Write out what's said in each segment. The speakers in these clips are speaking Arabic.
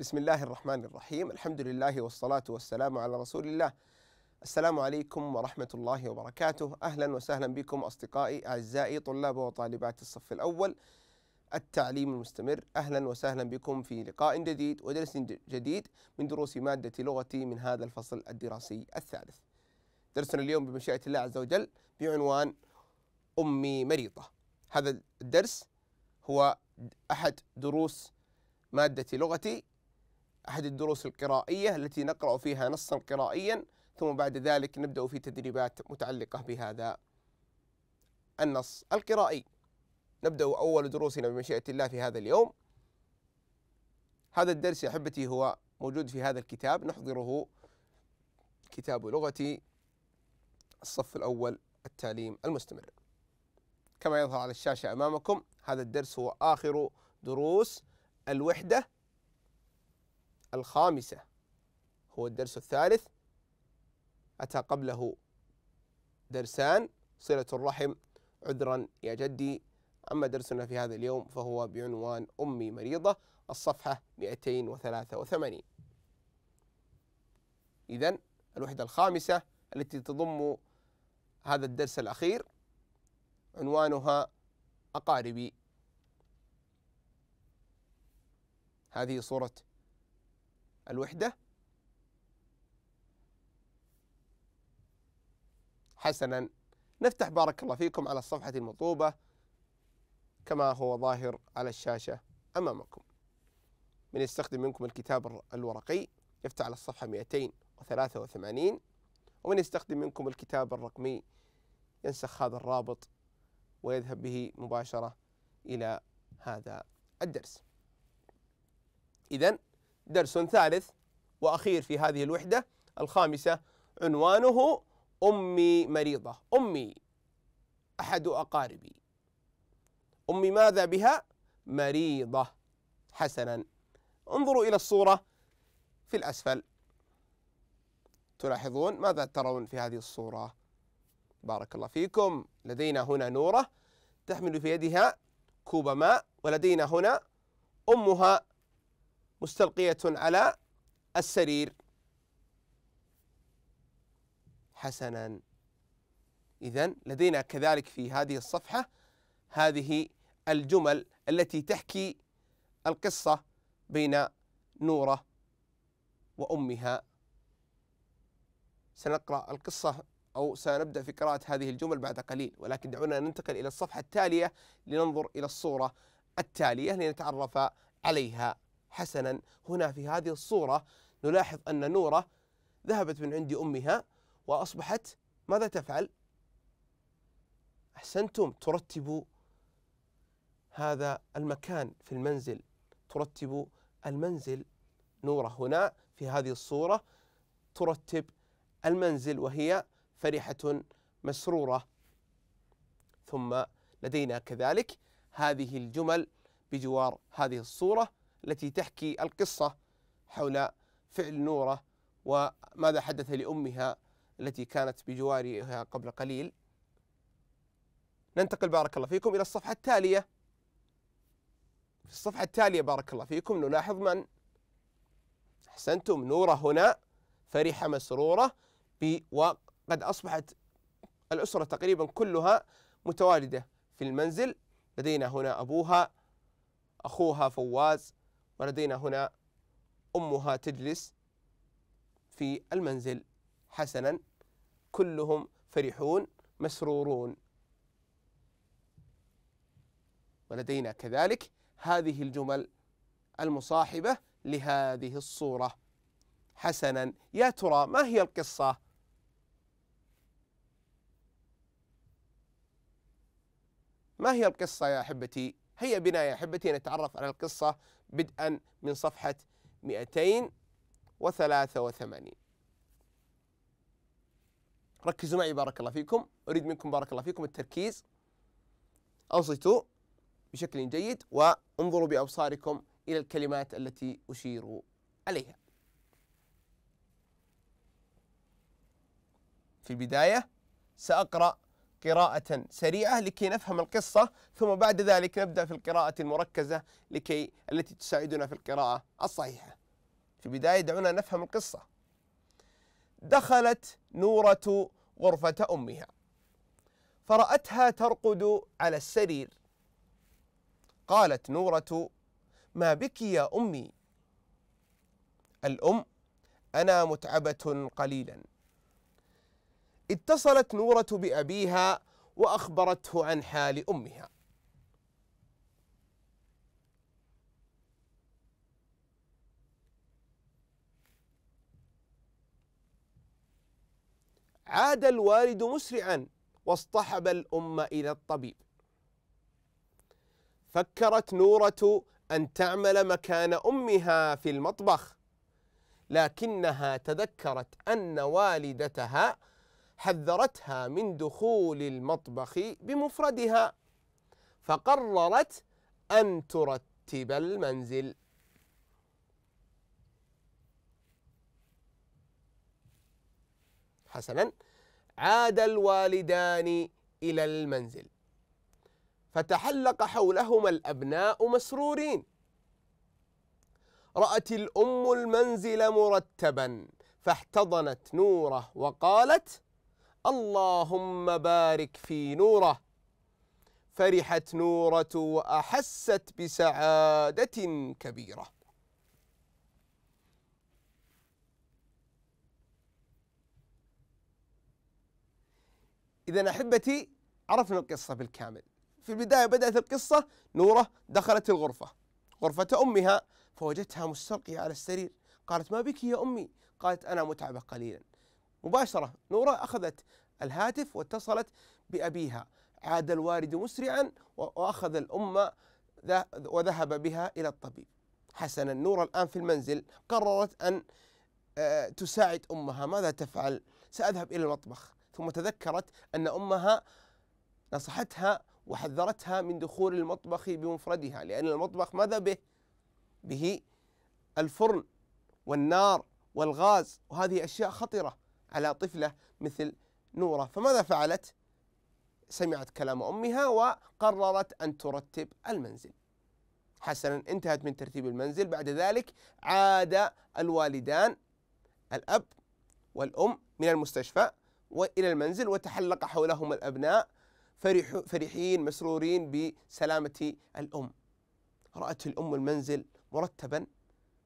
بسم الله الرحمن الرحيم الحمد لله والصلاة والسلام على رسول الله السلام عليكم ورحمة الله وبركاته أهلا وسهلا بكم أصدقائي أعزائي طلاب وطالبات الصف الأول التعليم المستمر أهلا وسهلا بكم في لقاء جديد ودرس جديد من دروس مادة لغتي من هذا الفصل الدراسي الثالث درسنا اليوم بمشيئة الله عز وجل بعنوان أمي مريضة هذا الدرس هو أحد دروس مادة لغتي أحد الدروس القرائية التي نقرأ فيها نصا قرائيا ثم بعد ذلك نبدأ في تدريبات متعلقة بهذا النص القرائي نبدأ أول دروسنا بمشيئة الله في هذا اليوم هذا الدرس يا أحبتي هو موجود في هذا الكتاب نحضره كتاب لغتي الصف الأول التعليم المستمر كما يظهر على الشاشة أمامكم هذا الدرس هو آخر دروس الوحدة الخامسة هو الدرس الثالث أتى قبله درسان صلة الرحم عذرا يا جدي أما درسنا في هذا اليوم فهو بعنوان أمي مريضة الصفحة 283 إذا الوحدة الخامسة التي تضم هذا الدرس الأخير عنوانها أقاربي هذه صورة الوحدة حسنا نفتح بارك الله فيكم على الصفحة المطلوبة كما هو ظاهر على الشاشة أمامكم من يستخدم منكم الكتاب الورقي يفتح على الصفحة 283 ومن يستخدم منكم الكتاب الرقمي ينسخ هذا الرابط ويذهب به مباشرة إلى هذا الدرس إذا درس ثالث وأخير في هذه الوحدة الخامسة عنوانه أمي مريضة أمي أحد أقاربي أمي ماذا بها؟ مريضة حسنا انظروا إلى الصورة في الأسفل تلاحظون ماذا ترون في هذه الصورة؟ بارك الله فيكم لدينا هنا نورة تحمل في يدها كوب ماء ولدينا هنا أمها مستلقية على السرير حسنا إذا لدينا كذلك في هذه الصفحة هذه الجمل التي تحكي القصة بين نورة وأمها سنقرأ القصة أو سنبدأ في قراءة هذه الجمل بعد قليل ولكن دعونا ننتقل إلى الصفحة التالية لننظر إلى الصورة التالية لنتعرف عليها حسنا هنا في هذه الصورة نلاحظ أن نورة ذهبت من عند أمها وأصبحت ماذا تفعل؟ أحسنتم ترتب هذا المكان في المنزل ترتب المنزل نورة هنا في هذه الصورة ترتب المنزل وهي فرحة مسرورة ثم لدينا كذلك هذه الجمل بجوار هذه الصورة التي تحكي القصة حول فعل نورة وماذا حدث لأمها التي كانت بجوارها قبل قليل ننتقل بارك الله فيكم إلى الصفحة التالية في الصفحة التالية بارك الله فيكم نلاحظ من أحسنتم نورة هنا فرحة مسرورة وقد أصبحت الأسرة تقريبا كلها متواجدة في المنزل لدينا هنا أبوها أخوها فواز ولدينا هنا أمها تجلس في المنزل حسنا كلهم فرحون مسرورون ولدينا كذلك هذه الجمل المصاحبة لهذه الصورة حسنا يا ترى ما هي القصة ما هي القصة يا أحبتي هيا بنا يا أحبتي نتعرف على القصة بدءا من صفحة 283 ركزوا معي بارك الله فيكم أريد منكم بارك الله فيكم التركيز أنصتوا بشكل جيد وانظروا بأبصاركم إلى الكلمات التي أشير عليها في البداية سأقرأ قراءة سريعة لكي نفهم القصة ثم بعد ذلك نبدأ في القراءة المركزة لكي التي تساعدنا في القراءة الصحيحة. في البداية دعونا نفهم القصة. دخلت نورة غرفة أمها فرأتها ترقد على السرير. قالت نورة: ما بك يا أمي؟ الأم: أنا متعبة قليلا. اتصلت نورة بأبيها وأخبرته عن حال أمها عاد الوالد مسرعا واصطحب الأم إلى الطبيب فكرت نورة أن تعمل مكان أمها في المطبخ لكنها تذكرت أن والدتها حذرتها من دخول المطبخ بمفردها فقررت أن ترتب المنزل حسنا عاد الوالدان إلى المنزل فتحلق حولهما الأبناء مسرورين رأت الأم المنزل مرتبا فاحتضنت نوره وقالت اللهم بارك في نوره فرحت نورة وأحست بسعادة كبيرة إذا أحبتي عرفنا القصة بالكامل في البداية بدأت القصة نورة دخلت الغرفة غرفة أمها فوجدتها مستلقية على السرير قالت ما بك يا أمي قالت أنا متعبة قليلا مباشرة نورة أخذت الهاتف واتصلت بأبيها عاد الوارد مسرعا وأخذ الأم وذهب بها إلى الطبيب حسنا نورة الآن في المنزل قررت أن آه، تساعد أمها ماذا تفعل سأذهب إلى المطبخ ثم تذكرت أن أمها نصحتها وحذرتها من دخول المطبخ بمفردها لأن المطبخ ماذا به؟ به الفرن والنار والغاز وهذه أشياء خطرة على طفلة مثل نورة فماذا فعلت؟ سمعت كلام أمها وقررت أن ترتب المنزل حسنا انتهت من ترتيب المنزل بعد ذلك عاد الوالدان الأب والأم من المستشفى وإلى المنزل وتحلق حولهم الأبناء فرح فرحين مسرورين بسلامة الأم رأت الأم المنزل مرتبا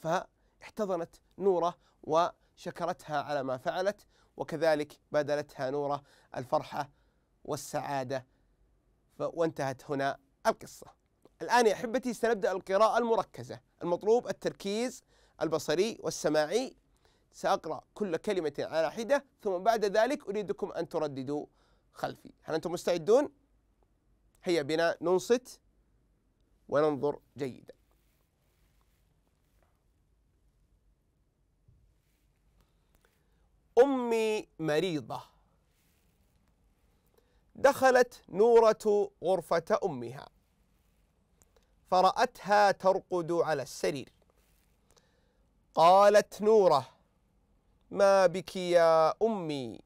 فاحتضنت نورة و شكرتها على ما فعلت وكذلك بادلتها نوره الفرحه والسعاده وانتهت هنا القصه. الان يا احبتي سنبدا القراءه المركزه، المطلوب التركيز البصري والسماعي ساقرا كل كلمه على حده ثم بعد ذلك اريدكم ان ترددوا خلفي، هل انتم مستعدون؟ هيا بنا ننصت وننظر جيدا. أمي مريضة دخلت نورة غرفة أمها فرأتها ترقد على السرير قالت نوره ما بك يا أمي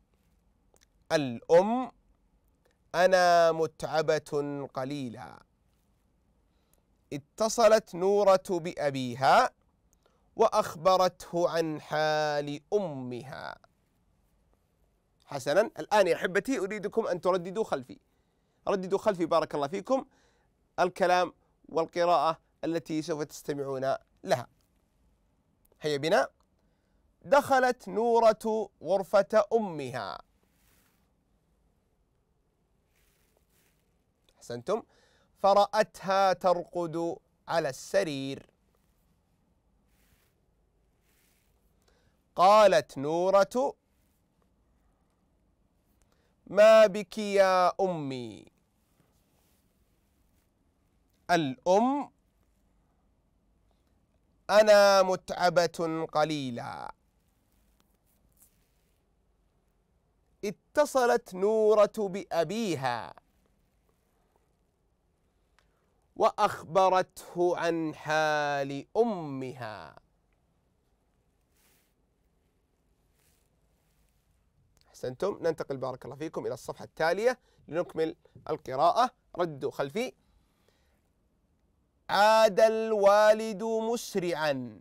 الأم أنا متعبة قليلا اتصلت نورة بأبيها وأخبرته عن حال أمها حسنا الآن يا أحبتي أريدكم أن ترددوا خلفي رددوا خلفي بارك الله فيكم الكلام والقراءة التي سوف تستمعون لها هيا بنا دخلت نورة غرفة أمها أحسنتم فرأتها ترقد على السرير قالت نورة ما بك يا أمي الأم أنا متعبة قليلا اتصلت نورة بأبيها وأخبرته عن حال أمها أحسنتم ننتقل بارك الله فيكم إلى الصفحة التالية لنكمل القراءة ردوا خلفي عاد الوالد مسرعا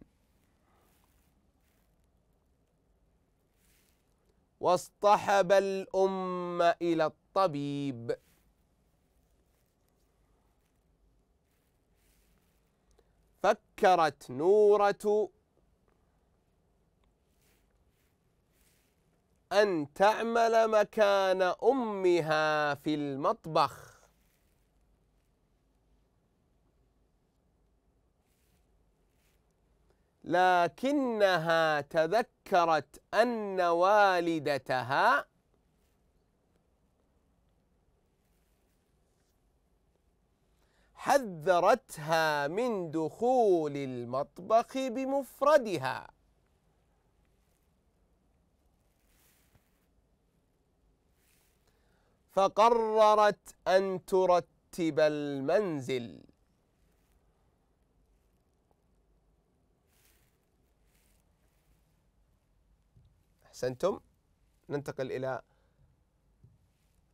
واصطحب الأم إلى الطبيب فكرت نورة أن تعمل مكان أمها في المطبخ لكنها تذكرت أن والدتها حذرتها من دخول المطبخ بمفردها فقررت أن ترتب المنزل أحسنتم ننتقل إلى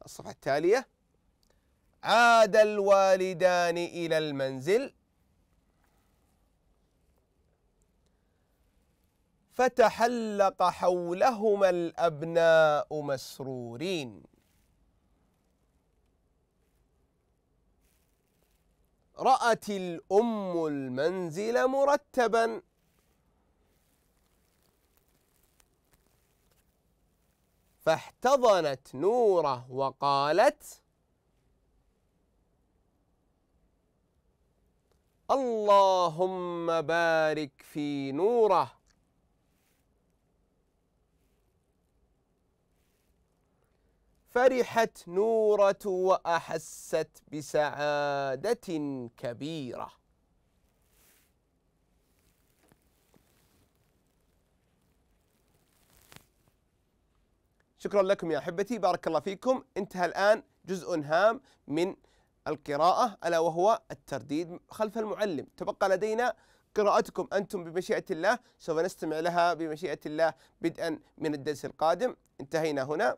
الصفحة التالية عاد الوالدان إلى المنزل فتحلق حولهما الأبناء مسرورين رأت الأم المنزل مرتبا فاحتضنت نوره وقالت اللهم بارك في نوره فرحت نورة وأحست بسعادة كبيرة شكرا لكم يا أحبتي بارك الله فيكم انتهى الآن جزء هام من القراءة ألا وهو الترديد خلف المعلم تبقى لدينا قراءتكم أنتم بمشيئة الله سوف نستمع لها بمشيئة الله بدءا من الدرس القادم انتهينا هنا